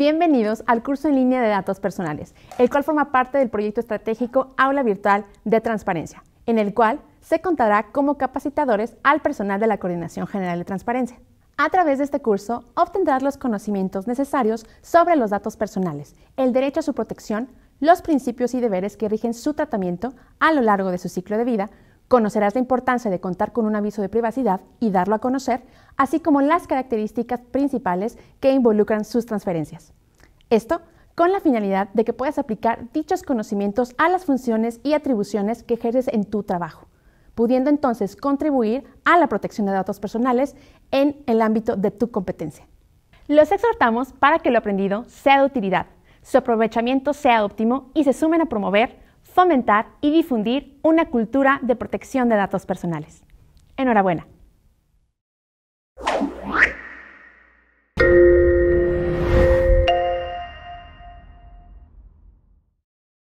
Bienvenidos al curso en línea de datos personales, el cual forma parte del proyecto estratégico Aula Virtual de Transparencia, en el cual se contará como capacitadores al personal de la Coordinación General de Transparencia. A través de este curso obtendrás los conocimientos necesarios sobre los datos personales, el derecho a su protección, los principios y deberes que rigen su tratamiento a lo largo de su ciclo de vida, Conocerás la importancia de contar con un aviso de privacidad y darlo a conocer, así como las características principales que involucran sus transferencias. Esto con la finalidad de que puedas aplicar dichos conocimientos a las funciones y atribuciones que ejerces en tu trabajo, pudiendo entonces contribuir a la protección de datos personales en el ámbito de tu competencia. Los exhortamos para que lo aprendido sea de utilidad, su aprovechamiento sea óptimo y se sumen a promover fomentar y difundir una cultura de protección de datos personales. Enhorabuena.